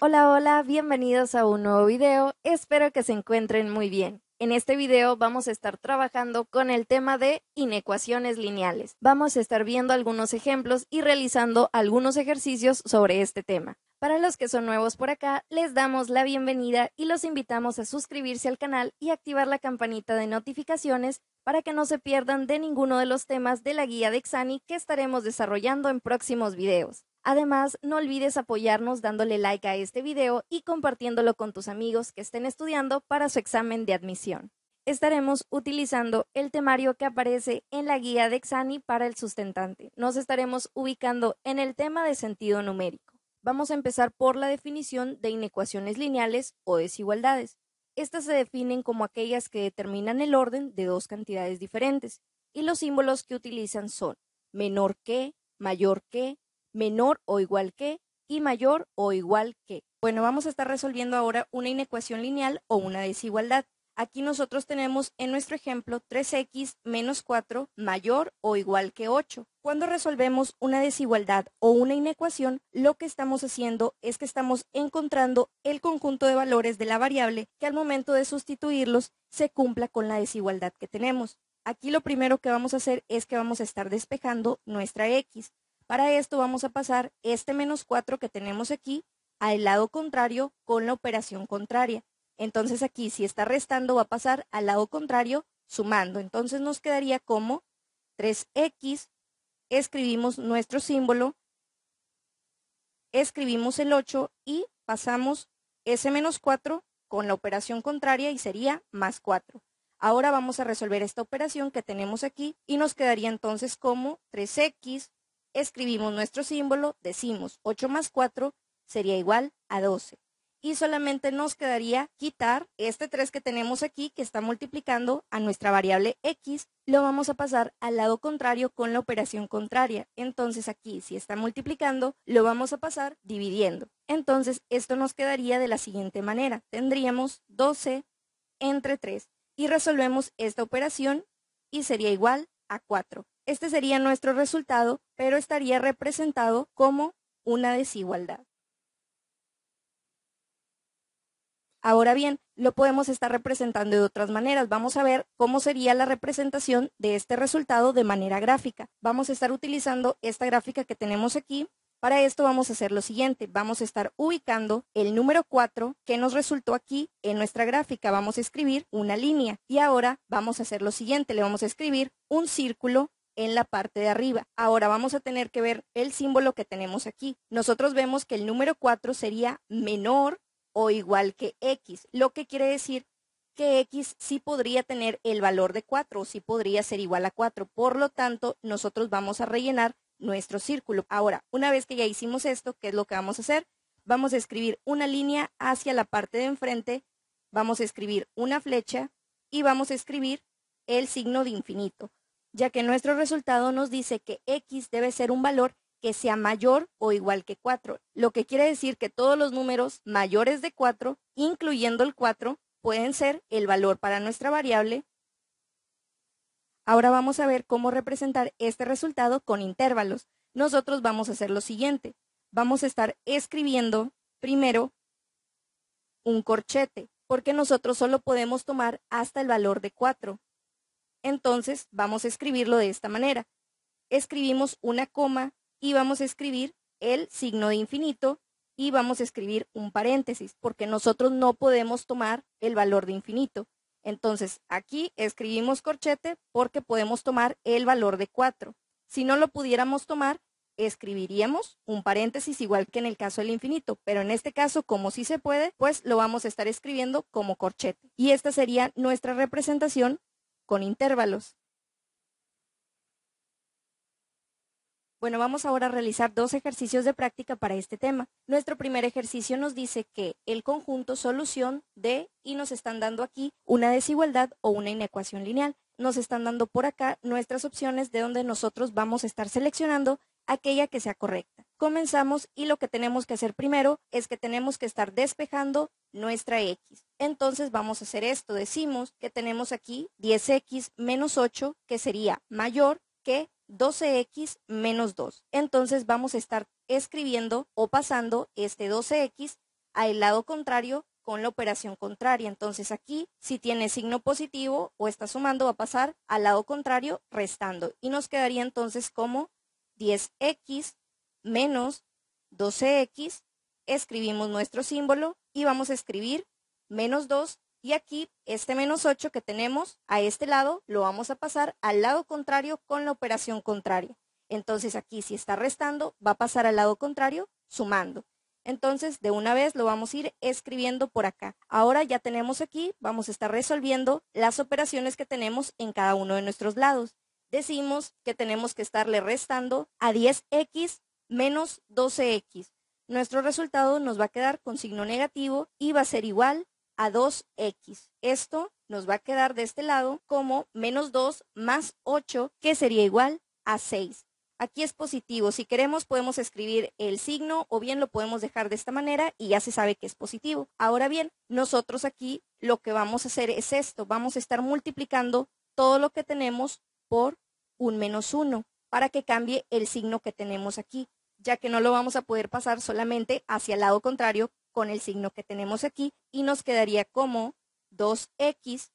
Hola, hola, bienvenidos a un nuevo video. Espero que se encuentren muy bien. En este video vamos a estar trabajando con el tema de inecuaciones lineales. Vamos a estar viendo algunos ejemplos y realizando algunos ejercicios sobre este tema. Para los que son nuevos por acá, les damos la bienvenida y los invitamos a suscribirse al canal y activar la campanita de notificaciones para que no se pierdan de ninguno de los temas de la guía de Xani que estaremos desarrollando en próximos videos. Además, no olvides apoyarnos dándole like a este video y compartiéndolo con tus amigos que estén estudiando para su examen de admisión. Estaremos utilizando el temario que aparece en la guía de Exani para el sustentante. Nos estaremos ubicando en el tema de sentido numérico. Vamos a empezar por la definición de inecuaciones lineales o desigualdades. Estas se definen como aquellas que determinan el orden de dos cantidades diferentes, y los símbolos que utilizan son menor que, mayor que, menor o igual que y mayor o igual que. Bueno, vamos a estar resolviendo ahora una inecuación lineal o una desigualdad. Aquí nosotros tenemos en nuestro ejemplo 3x menos 4 mayor o igual que 8. Cuando resolvemos una desigualdad o una inecuación, lo que estamos haciendo es que estamos encontrando el conjunto de valores de la variable que al momento de sustituirlos se cumpla con la desigualdad que tenemos. Aquí lo primero que vamos a hacer es que vamos a estar despejando nuestra x. Para esto vamos a pasar este menos 4 que tenemos aquí al lado contrario con la operación contraria. Entonces aquí si está restando va a pasar al lado contrario sumando. Entonces nos quedaría como 3x, escribimos nuestro símbolo, escribimos el 8 y pasamos ese menos 4 con la operación contraria y sería más 4. Ahora vamos a resolver esta operación que tenemos aquí y nos quedaría entonces como 3x escribimos nuestro símbolo, decimos 8 más 4 sería igual a 12. Y solamente nos quedaría quitar este 3 que tenemos aquí, que está multiplicando a nuestra variable x, lo vamos a pasar al lado contrario con la operación contraria. Entonces aquí, si está multiplicando, lo vamos a pasar dividiendo. Entonces esto nos quedaría de la siguiente manera. Tendríamos 12 entre 3 y resolvemos esta operación y sería igual a 4. Este sería nuestro resultado, pero estaría representado como una desigualdad. Ahora bien, lo podemos estar representando de otras maneras. Vamos a ver cómo sería la representación de este resultado de manera gráfica. Vamos a estar utilizando esta gráfica que tenemos aquí. Para esto vamos a hacer lo siguiente. Vamos a estar ubicando el número 4 que nos resultó aquí en nuestra gráfica. Vamos a escribir una línea y ahora vamos a hacer lo siguiente. Le vamos a escribir un círculo en la parte de arriba. Ahora vamos a tener que ver el símbolo que tenemos aquí. Nosotros vemos que el número 4 sería menor o igual que X, lo que quiere decir que X sí podría tener el valor de 4 o sí podría ser igual a 4. Por lo tanto, nosotros vamos a rellenar nuestro círculo. Ahora, una vez que ya hicimos esto, ¿qué es lo que vamos a hacer? Vamos a escribir una línea hacia la parte de enfrente, vamos a escribir una flecha y vamos a escribir el signo de infinito ya que nuestro resultado nos dice que X debe ser un valor que sea mayor o igual que 4, lo que quiere decir que todos los números mayores de 4, incluyendo el 4, pueden ser el valor para nuestra variable. Ahora vamos a ver cómo representar este resultado con intervalos. Nosotros vamos a hacer lo siguiente. Vamos a estar escribiendo primero un corchete, porque nosotros solo podemos tomar hasta el valor de 4. Entonces vamos a escribirlo de esta manera. Escribimos una coma y vamos a escribir el signo de infinito y vamos a escribir un paréntesis porque nosotros no podemos tomar el valor de infinito. Entonces aquí escribimos corchete porque podemos tomar el valor de 4. Si no lo pudiéramos tomar, escribiríamos un paréntesis igual que en el caso del infinito, pero en este caso, como sí se puede, pues lo vamos a estar escribiendo como corchete. Y esta sería nuestra representación con intervalos. Bueno, vamos ahora a realizar dos ejercicios de práctica para este tema. Nuestro primer ejercicio nos dice que el conjunto solución de, y nos están dando aquí una desigualdad o una inecuación lineal. Nos están dando por acá nuestras opciones de donde nosotros vamos a estar seleccionando aquella que sea correcta comenzamos y lo que tenemos que hacer primero es que tenemos que estar despejando nuestra x. Entonces vamos a hacer esto. Decimos que tenemos aquí 10x menos 8 que sería mayor que 12x menos 2. Entonces vamos a estar escribiendo o pasando este 12x al lado contrario con la operación contraria. Entonces aquí, si tiene signo positivo o está sumando, va a pasar al lado contrario restando. Y nos quedaría entonces como 10x menos 12x, escribimos nuestro símbolo y vamos a escribir menos 2 y aquí este menos 8 que tenemos a este lado lo vamos a pasar al lado contrario con la operación contraria. Entonces aquí si está restando va a pasar al lado contrario sumando. Entonces de una vez lo vamos a ir escribiendo por acá. Ahora ya tenemos aquí, vamos a estar resolviendo las operaciones que tenemos en cada uno de nuestros lados. Decimos que tenemos que estarle restando a 10x menos 12x. Nuestro resultado nos va a quedar con signo negativo y va a ser igual a 2x. Esto nos va a quedar de este lado como menos 2 más 8, que sería igual a 6. Aquí es positivo. Si queremos podemos escribir el signo o bien lo podemos dejar de esta manera y ya se sabe que es positivo. Ahora bien, nosotros aquí lo que vamos a hacer es esto. Vamos a estar multiplicando todo lo que tenemos por un menos 1 para que cambie el signo que tenemos aquí ya que no lo vamos a poder pasar solamente hacia el lado contrario con el signo que tenemos aquí y nos quedaría como 2x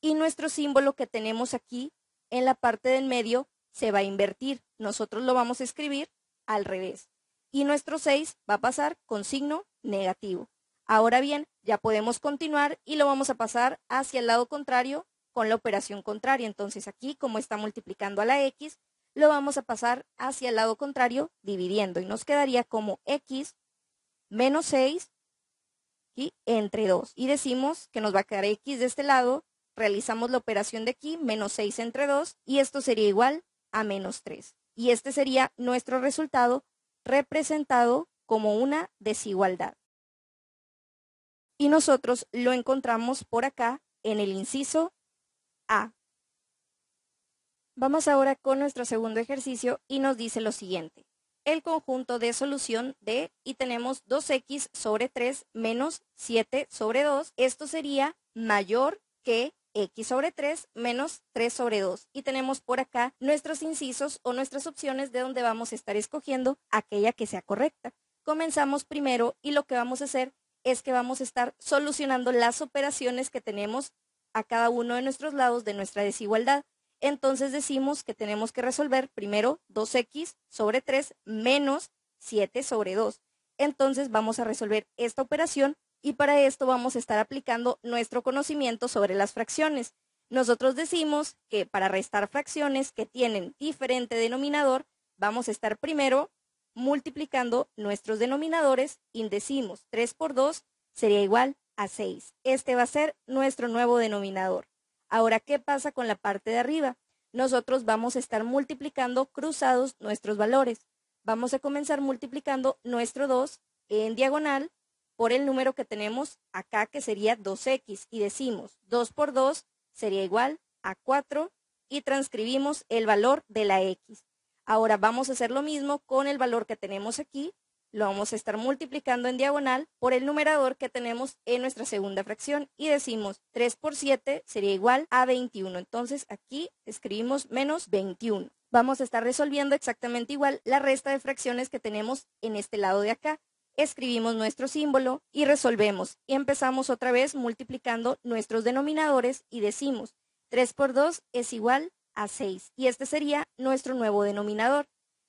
y nuestro símbolo que tenemos aquí en la parte del medio se va a invertir. Nosotros lo vamos a escribir al revés y nuestro 6 va a pasar con signo negativo. Ahora bien, ya podemos continuar y lo vamos a pasar hacia el lado contrario con la operación contraria. Entonces aquí, como está multiplicando a la x, lo vamos a pasar hacia el lado contrario dividiendo y nos quedaría como x menos 6 y entre 2. Y decimos que nos va a quedar x de este lado, realizamos la operación de aquí, menos 6 entre 2 y esto sería igual a menos 3. Y este sería nuestro resultado representado como una desigualdad. Y nosotros lo encontramos por acá en el inciso A. Vamos ahora con nuestro segundo ejercicio y nos dice lo siguiente. El conjunto de solución de, y tenemos 2x sobre 3 menos 7 sobre 2. Esto sería mayor que x sobre 3 menos 3 sobre 2. Y tenemos por acá nuestros incisos o nuestras opciones de donde vamos a estar escogiendo aquella que sea correcta. Comenzamos primero y lo que vamos a hacer es que vamos a estar solucionando las operaciones que tenemos a cada uno de nuestros lados de nuestra desigualdad entonces decimos que tenemos que resolver primero 2x sobre 3 menos 7 sobre 2. Entonces vamos a resolver esta operación y para esto vamos a estar aplicando nuestro conocimiento sobre las fracciones. Nosotros decimos que para restar fracciones que tienen diferente denominador, vamos a estar primero multiplicando nuestros denominadores y decimos 3 por 2 sería igual a 6. Este va a ser nuestro nuevo denominador. Ahora, ¿qué pasa con la parte de arriba? Nosotros vamos a estar multiplicando cruzados nuestros valores. Vamos a comenzar multiplicando nuestro 2 en diagonal por el número que tenemos acá, que sería 2x, y decimos 2 por 2 sería igual a 4 y transcribimos el valor de la x. Ahora vamos a hacer lo mismo con el valor que tenemos aquí, lo vamos a estar multiplicando en diagonal por el numerador que tenemos en nuestra segunda fracción y decimos 3 por 7 sería igual a 21. Entonces aquí escribimos menos 21. Vamos a estar resolviendo exactamente igual la resta de fracciones que tenemos en este lado de acá. Escribimos nuestro símbolo y resolvemos. Y empezamos otra vez multiplicando nuestros denominadores y decimos 3 por 2 es igual a 6. Y este sería nuestro nuevo denominador.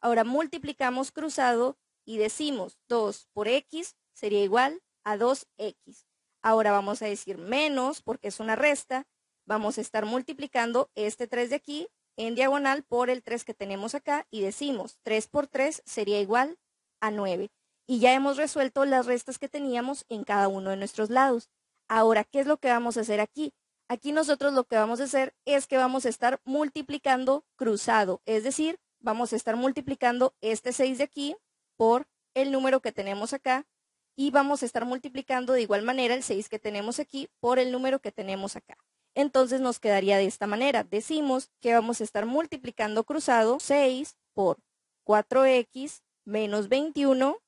Ahora multiplicamos cruzado y decimos 2 por x sería igual a 2x. Ahora vamos a decir menos porque es una resta. Vamos a estar multiplicando este 3 de aquí en diagonal por el 3 que tenemos acá y decimos 3 por 3 sería igual a 9. Y ya hemos resuelto las restas que teníamos en cada uno de nuestros lados. Ahora, ¿qué es lo que vamos a hacer aquí? Aquí nosotros lo que vamos a hacer es que vamos a estar multiplicando cruzado, es decir, vamos a estar multiplicando este 6 de aquí por el número que tenemos acá y vamos a estar multiplicando de igual manera el 6 que tenemos aquí por el número que tenemos acá. Entonces nos quedaría de esta manera. Decimos que vamos a estar multiplicando cruzado 6 por 4x menos 21.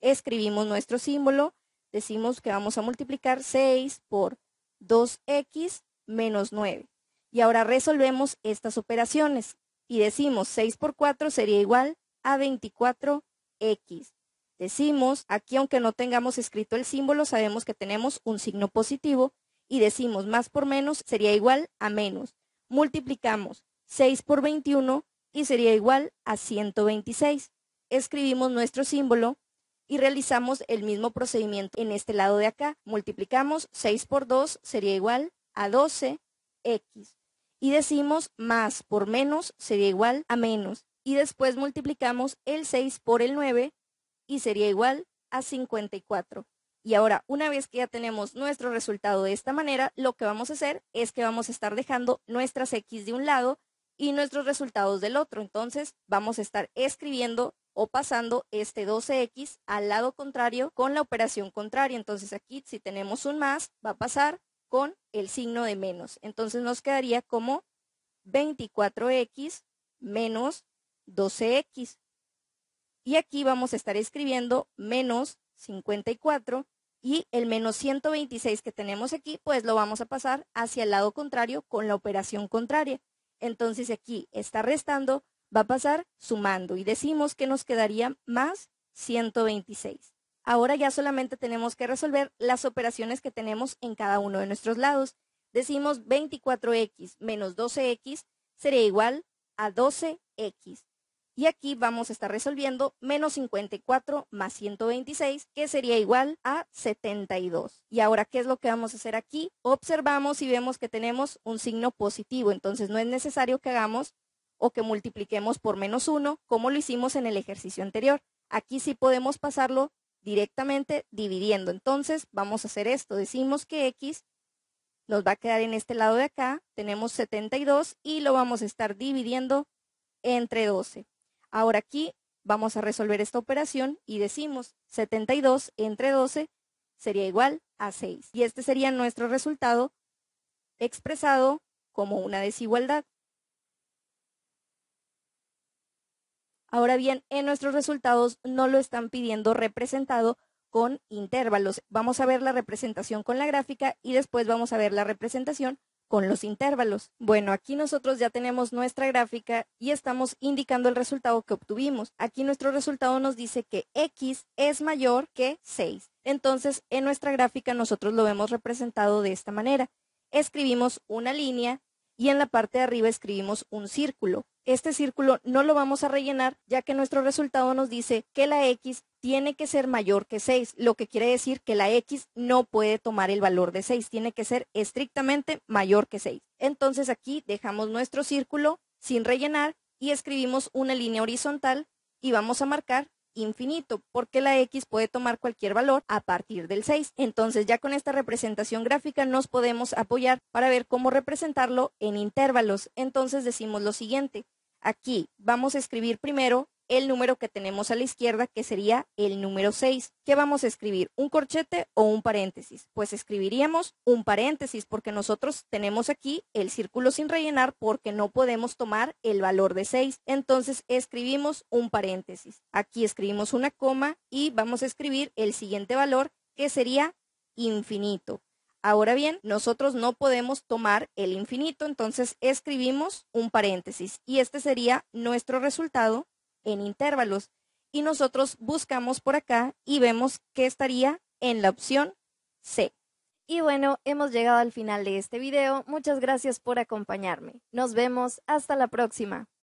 Escribimos nuestro símbolo. Decimos que vamos a multiplicar 6 por 2x menos 9. Y ahora resolvemos estas operaciones y decimos 6 por 4 sería igual a 24 X. Decimos, aquí aunque no tengamos escrito el símbolo, sabemos que tenemos un signo positivo y decimos más por menos sería igual a menos. Multiplicamos 6 por 21 y sería igual a 126. Escribimos nuestro símbolo y realizamos el mismo procedimiento en este lado de acá. Multiplicamos 6 por 2 sería igual a 12x. Y decimos más por menos sería igual a menos y después multiplicamos el 6 por el 9 y sería igual a 54. Y ahora, una vez que ya tenemos nuestro resultado de esta manera, lo que vamos a hacer es que vamos a estar dejando nuestras X de un lado y nuestros resultados del otro. Entonces, vamos a estar escribiendo o pasando este 12x al lado contrario con la operación contraria. Entonces aquí si tenemos un más va a pasar con el signo de menos. Entonces nos quedaría como 24x menos 12x. Y aquí vamos a estar escribiendo menos 54 y el menos 126 que tenemos aquí, pues lo vamos a pasar hacia el lado contrario con la operación contraria. Entonces aquí está restando, va a pasar sumando y decimos que nos quedaría más 126. Ahora ya solamente tenemos que resolver las operaciones que tenemos en cada uno de nuestros lados. Decimos 24x menos 12x sería igual a 12x. Y aquí vamos a estar resolviendo menos 54 más 126, que sería igual a 72. Y ahora, ¿qué es lo que vamos a hacer aquí? Observamos y vemos que tenemos un signo positivo, entonces no es necesario que hagamos o que multipliquemos por menos 1, como lo hicimos en el ejercicio anterior. Aquí sí podemos pasarlo directamente dividiendo. Entonces, vamos a hacer esto. Decimos que x nos va a quedar en este lado de acá. Tenemos 72 y lo vamos a estar dividiendo entre 12. Ahora aquí vamos a resolver esta operación y decimos 72 entre 12 sería igual a 6. Y este sería nuestro resultado expresado como una desigualdad. Ahora bien, en nuestros resultados no lo están pidiendo representado con intervalos. Vamos a ver la representación con la gráfica y después vamos a ver la representación con los intervalos. Bueno, aquí nosotros ya tenemos nuestra gráfica y estamos indicando el resultado que obtuvimos. Aquí nuestro resultado nos dice que X es mayor que 6. Entonces, en nuestra gráfica nosotros lo vemos representado de esta manera. Escribimos una línea y en la parte de arriba escribimos un círculo este círculo no lo vamos a rellenar ya que nuestro resultado nos dice que la X tiene que ser mayor que 6, lo que quiere decir que la X no puede tomar el valor de 6, tiene que ser estrictamente mayor que 6. Entonces aquí dejamos nuestro círculo sin rellenar y escribimos una línea horizontal y vamos a marcar infinito, porque la x puede tomar cualquier valor a partir del 6. Entonces ya con esta representación gráfica nos podemos apoyar para ver cómo representarlo en intervalos. Entonces decimos lo siguiente, Aquí vamos a escribir primero el número que tenemos a la izquierda, que sería el número 6. ¿Qué vamos a escribir? ¿Un corchete o un paréntesis? Pues escribiríamos un paréntesis porque nosotros tenemos aquí el círculo sin rellenar porque no podemos tomar el valor de 6. Entonces escribimos un paréntesis. Aquí escribimos una coma y vamos a escribir el siguiente valor que sería infinito. Ahora bien, nosotros no podemos tomar el infinito, entonces escribimos un paréntesis y este sería nuestro resultado en intervalos. Y nosotros buscamos por acá y vemos que estaría en la opción C. Y bueno, hemos llegado al final de este video. Muchas gracias por acompañarme. Nos vemos hasta la próxima.